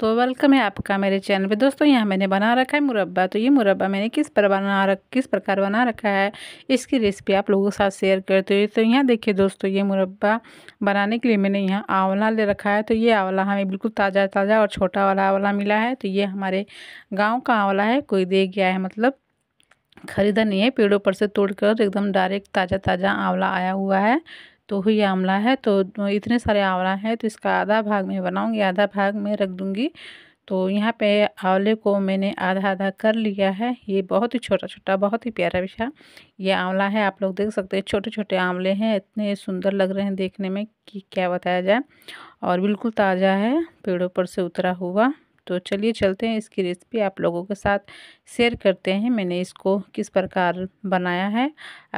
तो वेलकम है आपका मेरे चैनल पे दोस्तों यहाँ मैंने बना रखा है मुरब्बा तो ये मुरब्बा मैंने किस पर बना रख किस प्रकार बना रखा है इसकी रेसिपी आप लोगों के साथ शेयर करते हो तो यहाँ देखिए दोस्तों ये मुरब्बा बनाने के लिए मैंने यहाँ आंवला ले रखा है तो ये आंवला हमें बिल्कुल ताज़ा ताज़ा और छोटा वाला आंवला मिला है तो ये हमारे गाँव का आंवला है कोई दे गया है मतलब खरीदा नहीं है पेड़ों पर से तोड़ एकदम डायरेक्ट ताज़ा ताज़ा आंवला आया हुआ है तो हुई आंवला है तो, तो इतने सारे आंवला हैं तो इसका आधा भाग में बनाऊंगी आधा भाग में रख दूंगी तो यहाँ पे आंवले को मैंने आधा आधा कर लिया है ये बहुत ही छोटा छोटा बहुत ही प्यारा विषा ये आंवला है आप लोग देख सकते हैं छोटे छोटे आंवले हैं इतने सुंदर लग रहे हैं देखने में कि क्या बताया जाए और बिल्कुल ताज़ा है पेड़ों पर से उतरा हुआ तो चलिए चलते हैं इसकी रेसिपी आप लोगों के साथ शेयर करते हैं मैंने इसको किस प्रकार बनाया है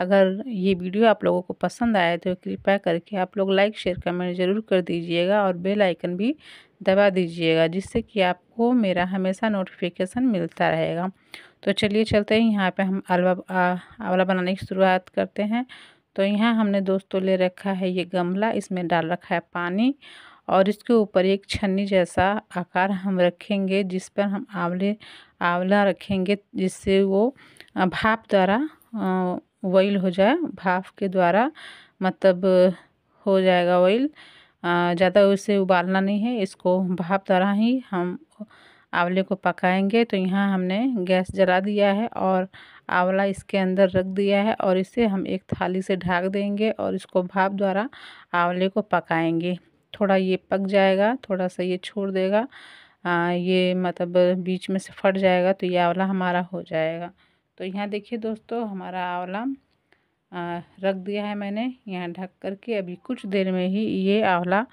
अगर ये वीडियो आप लोगों को पसंद आए तो कृपया करके आप लोग लाइक शेयर कमेंट ज़रूर कर दीजिएगा और बेल आइकन भी दबा दीजिएगा जिससे कि आपको मेरा हमेशा नोटिफिकेशन मिलता रहेगा तो चलिए चलते हैं यहाँ पर हम अलवा आंवला बनाने की शुरुआत करते हैं तो यहाँ हमने दोस्तों ले रखा है ये गमला इसमें डाल रखा है पानी और इसके ऊपर एक छन्नी जैसा आकार हम रखेंगे जिस पर हम आंवले आंवला रखेंगे जिससे वो भाप द्वारा ऑयल हो जाए भाप के द्वारा मतलब हो जाएगा ऑयल ज़्यादा उसे उबालना नहीं है इसको भाप द्वारा ही हम आंवले को पकाएंगे तो यहाँ हमने गैस जला दिया है और आंवला इसके अंदर रख दिया है और इसे हम एक थाली से ढाक देंगे और इसको भाप द्वारा आंवले को पकाएंगे थोड़ा ये पक जाएगा थोड़ा सा ये छोड़ देगा आ, ये मतलब बीच में से फट जाएगा तो ये आंवला हमारा हो जाएगा तो यहाँ देखिए दोस्तों हमारा आंवला रख दिया है मैंने यहाँ ढक करके अभी कुछ देर में ही ये आंवला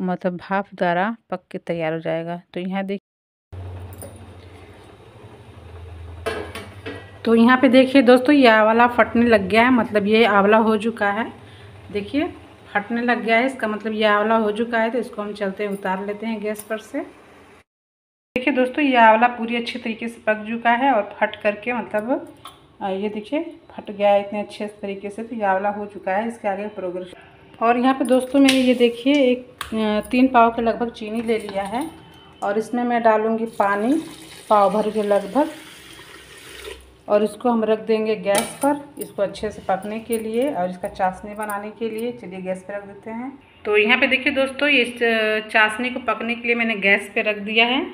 मतलब भाप द्वारा पक के तैयार हो जाएगा तो यहाँ देख तो यहाँ पे देखिए दोस्तों ये आंवला फटने लग गया है मतलब ये आंवला हो चुका है देखिए फटने लग गया है इसका मतलब ये आंवला हो चुका है तो इसको हम चलते उतार लेते हैं गैस पर से देखिए दोस्तों ये आंवला पूरी अच्छे तरीके से पक चुका है और फट करके मतलब ये देखिए फट गया है इतने अच्छे तरीके से तो ये आंवला हो चुका है इसके आगे प्रोग्रेस और यहाँ पे दोस्तों मैंने ये देखिए एक तीन पाव के लगभग चीनी ले लिया है और इसमें मैं डालूँगी पानी पाव भर के लगभग और इसको हम रख देंगे गैस पर इसको अच्छे से पकने के लिए और इसका चाशनी बनाने के लिए चलिए गैस पर रख देते हैं तो यहाँ पे देखिए दोस्तों ये चाशनी को पकने के लिए मैंने गैस पे रख दिया है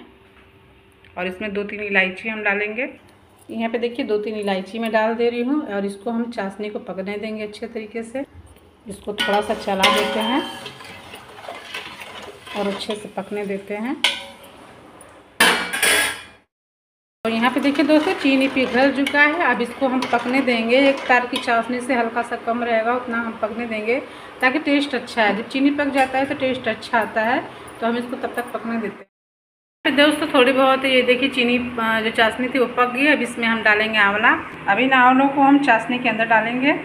और इसमें दो तीन इलायची हम डालेंगे यहाँ पे देखिए दो तीन इलायची मैं डाल दे रही हूँ और इसको हम चाशनी को पकने देंगे अच्छे तरीके से इसको थोड़ा सा चला देते हैं और अच्छे से पकने देते हैं और यहाँ पे देखिए दोस्तों चीनी पिघल चुका है अब इसको हम पकने देंगे एक तार की चाशनी से हल्का सा कम रहेगा उतना हम पकने देंगे ताकि टेस्ट अच्छा है जब चीनी पक जाता है तो टेस्ट अच्छा आता है तो हम इसको तब तक पकने देते हैं दोस्तों थोड़ी बहुत ये देखिए चीनी जो चाशनी थी वो पक गई अब इसमें हम डालेंगे आंवला अब इन आंवलों को हम चाशनी के अंदर डालेंगे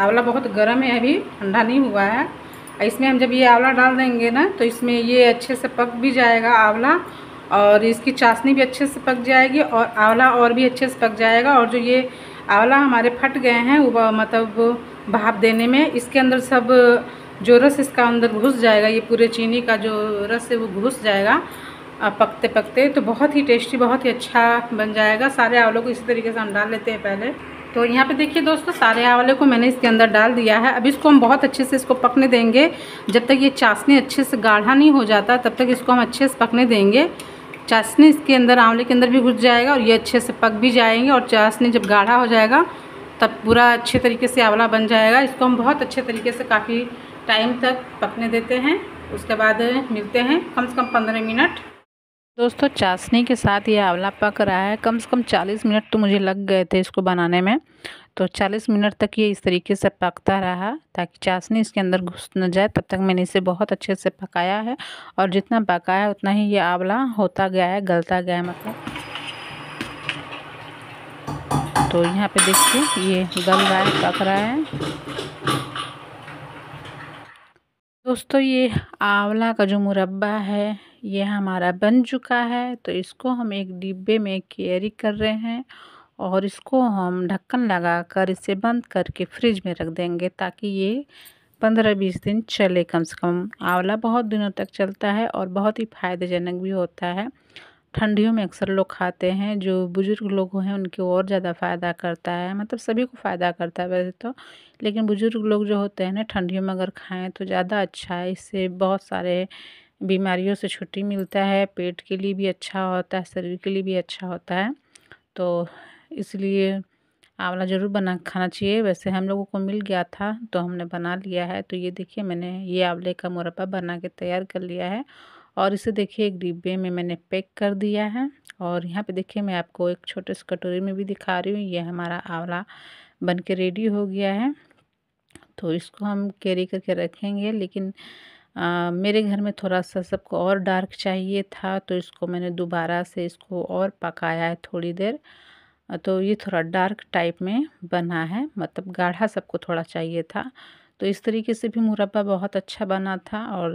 आंवला बहुत गर्म है अभी ठंडा नहीं हुआ है इसमें हम जब ये आंवला डाल देंगे ना तो इसमें ये अच्छे से पक भी जाएगा आंवला और इसकी चाशनी भी अच्छे से पक जाएगी और आंवला और भी अच्छे से पक जाएगा और जो ये आंवला हमारे फट गए हैं वो मतलब भाप देने में इसके अंदर सब जो रस इसका अंदर घुस जाएगा ये पूरे चीनी का जो रस है वो घुस जाएगा पकते पकते तो बहुत ही टेस्टी बहुत ही अच्छा बन जाएगा सारे आंवलों को इसी तरीके से हम डाल लेते हैं पहले तो यहाँ पे देखिए दोस्तों सारे आंवले को मैंने इसके अंदर डाल दिया है अब इसको हम बहुत अच्छे से इसको पकने देंगे जब तक ये चाशनी अच्छे से गाढ़ा नहीं हो जाता तब तक इसको हम अच्छे से पकने देंगे चाशनी इसके अंदर आंवले के अंदर भी घुस जाएगा और ये अच्छे से पक भी जाएंगे और चाशनी जब गाढ़ा हो जाएगा तब पूरा अच्छे तरीके से आंवला बन जाएगा इसको हम बहुत अच्छे तरीके से काफ़ी टाइम तक पकने देते हैं उसके बाद मिलते हैं कम से कम पंद्रह मिनट दोस्तों चाशनी के साथ ये आंवला पक रहा है कम से कम 40 मिनट तो मुझे लग गए थे इसको बनाने में तो 40 मिनट तक ये इस तरीके से पकता रहा ताकि चाशनी इसके अंदर घुस न जाए तब तक मैंने इसे बहुत अच्छे से पकाया है और जितना पकाया है उतना ही ये आंवला होता गया है गलता गया है मतलब तो यहाँ पे देखिए ये गल रहा है पक रहा है दोस्तों ये आंवला का जो मुरबा है यह हमारा बन चुका है तो इसको हम एक डिब्बे में कैरी कर रहे हैं और इसको हम ढक्कन लगाकर इसे बंद करके फ्रिज में रख देंगे ताकि ये पंद्रह बीस दिन चले कम से कम आंवला बहुत दिनों तक चलता है और बहुत ही फ़ायदेजनक भी होता है ठंडियों में अक्सर लोग खाते हैं जो बुज़ुर्ग लोग हैं उनके और ज़्यादा फ़ायदा करता है मतलब सभी को फ़ायदा करता है वैसे तो लेकिन बुज़ुर्ग लोग जो होते हैं ना ठंडियों में अगर खाएं तो ज़्यादा अच्छा है इससे बहुत सारे बीमारियों से छुट्टी मिलता है पेट के लिए भी अच्छा होता है शरीर के लिए भी अच्छा होता है तो इसलिए आंवला ज़रूर बना खाना चाहिए वैसे हम लोगों को मिल गया था तो हमने बना लिया है तो ये देखिए मैंने ये आंवले का मुरब्बा बना के तैयार कर लिया है और इसे देखिए एक डिब्बे में मैंने पैक कर दिया है और यहाँ पे देखिए मैं आपको एक छोटे से कटोरी में भी दिखा रही हूँ ये हमारा आंवला बन के रेडी हो गया है तो इसको हम कैरी करके रखेंगे लेकिन आ, मेरे घर में थोड़ा सा सबको और डार्क चाहिए था तो इसको मैंने दोबारा से इसको और पकाया है थोड़ी देर तो ये थोड़ा डार्क टाइप में बना है मतलब गाढ़ा सबको थोड़ा चाहिए था तो इस तरीके से भी मुरब्बा बहुत अच्छा बना था और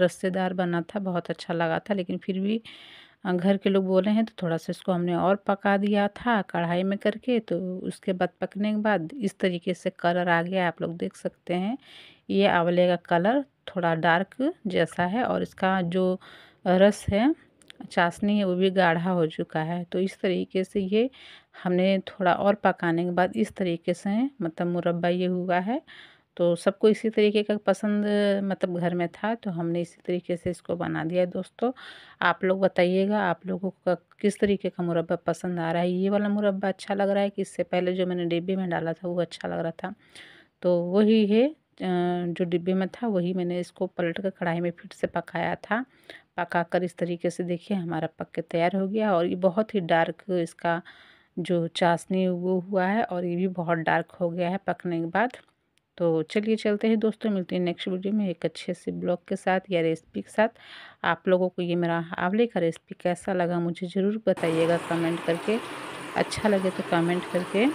रस्सेदार बना था बहुत अच्छा लगा था लेकिन फिर भी हाँ, घर के लोग बोले हैं तो थोड़ा सा इसको हमने और पका दिया था कढ़ाई में करके तो उसके बाद पकने के बाद इस तरीके से कलर आ गया आप लोग देख सकते हैं ये आंवले का कलर थोड़ा डार्क जैसा है और इसका जो रस है चाशनी है वो भी गाढ़ा हो चुका है तो इस तरीके से ये हमने थोड़ा और पकाने के बाद इस तरीके से मतलब मुरब्बा ये हुआ है तो सबको इसी तरीके का पसंद मतलब घर में था तो हमने इसी तरीके से इसको बना दिया दोस्तों आप लोग बताइएगा आप लोगों का किस तरीके का मुरब्बा पसंद आ रहा है ये वाला मुरब्बा अच्छा लग रहा है कि इससे पहले जो मैंने डिब्बे में डाला था वो अच्छा लग रहा था तो वही है जो डिब्बे में था वही मैंने इसको पलट कर कढ़ाई में फिर से पकाया था पका कर इस तरीके से देखिए हमारा पक के तैयार हो गया और ये बहुत ही डार्क इसका जो चाशनी वो हुआ है और ये भी बहुत डार्क हो गया है पकने के बाद तो चलिए चलते हैं दोस्तों मिलते हैं नेक्स्ट वीडियो में एक अच्छे से ब्लॉग के साथ या रेसिपी के साथ आप लोगों को ये मेरा आंवले का रेसिपी कैसा लगा मुझे ज़रूर बताइएगा कमेंट करके अच्छा लगे तो कमेंट करके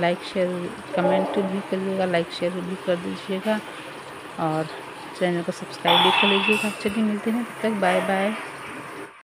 लाइक शेयर कमेंट भी करिएगा लाइक शेयर भी कर दीजिएगा और चैनल को सब्सक्राइब भी कर लीजिएगा चलिए मिलते हैं तब तक बाय बाय